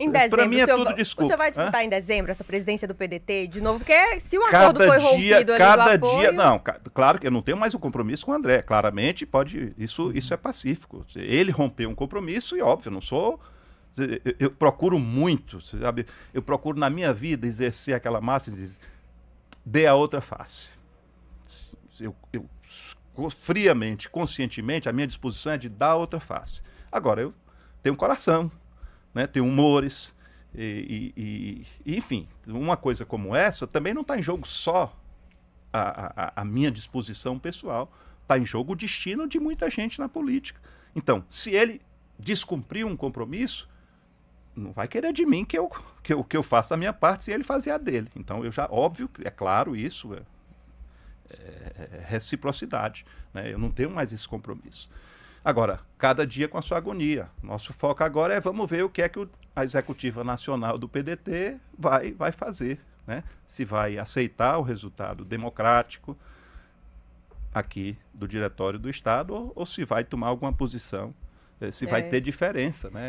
Em dezembro, pra mim é tudo desculpa. O senhor vai disputar Hã? Né? em dezembro essa presidência do PDT de novo? Porque se o acordo cada foi dia, rompido Cada dia, não, claro que eu não tenho mais um compromisso com o André. Claramente, pode, isso, isso é pacífico. Ele rompeu um compromisso e, óbvio, não sou... Eu, eu procuro muito, sabe? Eu procuro na minha vida exercer aquela máxima de dê a outra face. Eu, eu friamente, conscientemente, a minha disposição é de dar a outra face. Agora, eu tenho um coração, né? tem humores. E, e, e, enfim, uma coisa como essa também não está em jogo só a, a, a minha disposição pessoal, está em jogo o destino de muita gente na política. Então, se ele descumpriu um compromisso, não vai querer de mim que eu, que eu, que eu faça a minha parte se ele fazer a dele. Então, eu já, óbvio, é claro isso, é, é, é reciprocidade. Né? Eu não tenho mais esse compromisso. Agora, cada dia com a sua agonia. Nosso foco agora é vamos ver o que é que a executiva nacional do PDT vai, vai fazer. Né? Se vai aceitar o resultado democrático aqui do diretório do Estado ou, ou se vai tomar alguma posição, eh, se é. vai ter diferença. Né?